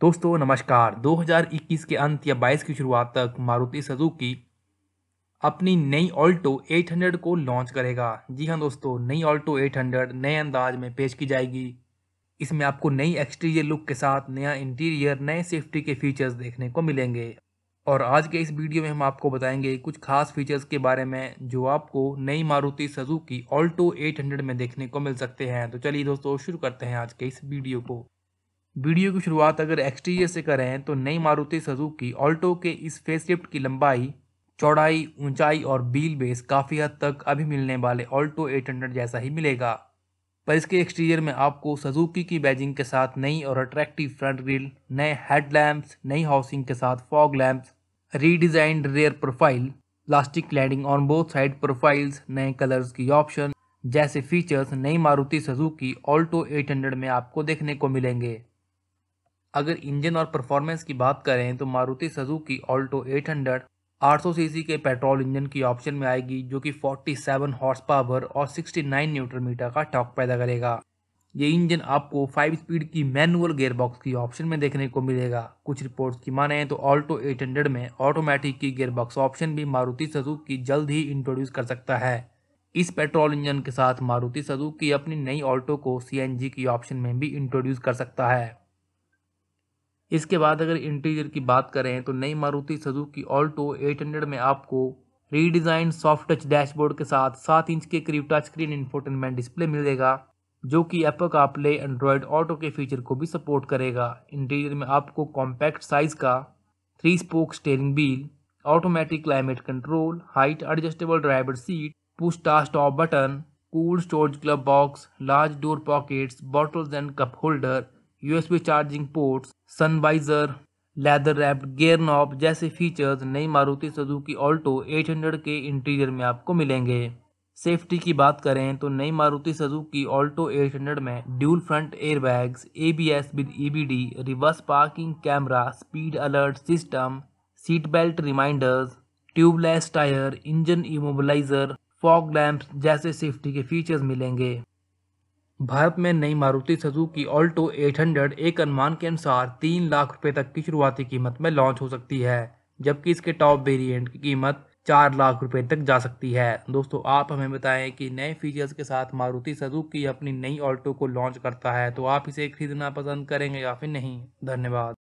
दोस्तों नमस्कार 2021 के अंत या 22 की शुरुआत तक मारुति सजुकी अपनी नई ऑल्टो 800 को लॉन्च करेगा जी हाँ दोस्तों नई ऑल्टो 800 नए अंदाज में पेश की जाएगी इसमें आपको नई एक्सटीरियर लुक के साथ नया इंटीरियर नए सेफ्टी के फीचर्स देखने को मिलेंगे और आज के इस वीडियो में हम आपको बताएंगे कुछ खास फीचर्स के बारे में जो आपको नई मारुति सजू की ऑल्टो 800 में देखने को मिल सकते हैं तो चलिए दोस्तों शुरू करते हैं आज के इस वीडियो को वीडियो की शुरुआत अगर एक्सटीरियर e से करें तो नई मारुति सजुकी ऑल्टो के इस फेसलिफ्ट की लंबाई चौड़ाई ऊंचाई और बील बेस काफ़ी हद तक अभी मिलने वाले ऑल्टो 800 जैसा ही मिलेगा पर इसके एक्सटीरियर में आपको सजुकी की बैजिंग के साथ नई और अट्रैक्टिव फ्रंट ग्रिल नए हेड लैम्प्स नई हाउसिंग के साथ fog lamps redesigned rear profile plastic cladding on both side profiles नए कलर्स की ऑप्शन जैसे फीचर्स नई मारुति सजुकी ऑल्टो 800 में आपको देखने को मिलेंगे अगर इंजन और परफॉर्मेंस की बात करें तो Maruti Suzuki Alto 800 hundred CC के पेट्रोल इंजन की ऑप्शन में आएगी जो कि 47 हॉर्स पावर और 69 न्यूटन मीटर का टॉक पैदा करेगा ये इंजन आपको 5 स्पीड की मैनुअल गेयरबॉक्स की ऑप्शन में देखने को मिलेगा कुछ रिपोर्ट्स की माने तो ऑल्टो 800 में ऑटोमेटिक की गेयरबॉक्स ऑप्शन भी मारुति सजुकी जल्द ही इंट्रोड्यूस कर सकता है इस पेट्रोल इंजन के साथ मारुति सजुकी अपनी नई ऑल्टो को सी की ऑप्शन में भी इंट्रोड्यूस कर सकता है इसके बाद अगर इंटीरियर की बात करें तो नई मारुति सजुकी ऑल्टो 800 में आपको रीडिजाइन सॉफ्ट टच डैशबोर्ड के साथ सात इंच के करीब टच स्क्रीन इन्फोटेनमेंट डिस्प्ले मिलेगा जो कि एप्पल का प्ले एंड्रॉयड ऑटो के फीचर को भी सपोर्ट करेगा इंटीरियर में आपको कॉम्पैक्ट साइज का three spoke steering wheel automatic climate control height adjustable driver seat push start button cool storage glove box large door pockets bottles and cup holder USB charging ports sun visor leather wrapped gear knob जैसे features नई Maruti Suzuki Alto 800 के interior में आपको मिलेंगे safety की बात करें तो नई मारुति सुजुकी ऑल्टो 800 में dual front airbags ABS with EBD reverse parking camera speed alert system seat belt reminders tubeless tyre engine immobiliser fog lamps जैसे सेफ्टी के फीचर्स मिलेंगे भारत में नई मारुति की ऑल्टो 800 एक अनुमान के अनुसार तीन लाख रुपए तक की शुरुआती कीमत में लॉन्च हो सकती है जबकि इसके टॉप वेरिएंट की कीमत चार लाख रुपए तक जा सकती है दोस्तों आप हमें बताएं कि नए फीचर्स के साथ मारुति की अपनी नई ऑल्टो को लॉन्च करता है तो आप इसे खरीदना पसंद करेंगे या फिर नहीं धन्यवाद